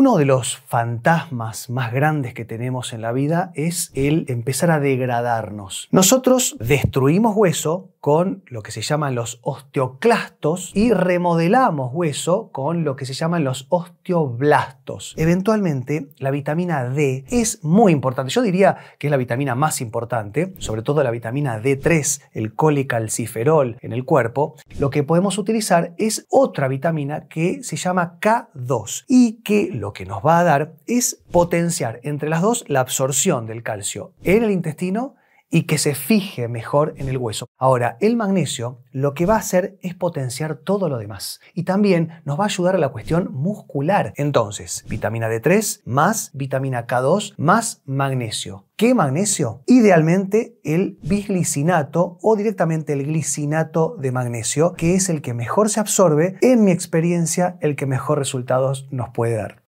Uno de los fantasmas más grandes que tenemos en la vida es el empezar a degradarnos. Nosotros destruimos hueso, con lo que se llaman los osteoclastos y remodelamos hueso con lo que se llaman los osteoblastos. Eventualmente, la vitamina D es muy importante. Yo diría que es la vitamina más importante, sobre todo la vitamina D3, el colicalciferol en el cuerpo. Lo que podemos utilizar es otra vitamina que se llama K2 y que lo que nos va a dar es potenciar entre las dos la absorción del calcio en el intestino y que se fije mejor en el hueso. Ahora, el magnesio lo que va a hacer es potenciar todo lo demás y también nos va a ayudar a la cuestión muscular. Entonces, vitamina D3 más vitamina K2 más magnesio. ¿Qué magnesio? Idealmente el bisglicinato o directamente el glicinato de magnesio, que es el que mejor se absorbe, en mi experiencia el que mejor resultados nos puede dar.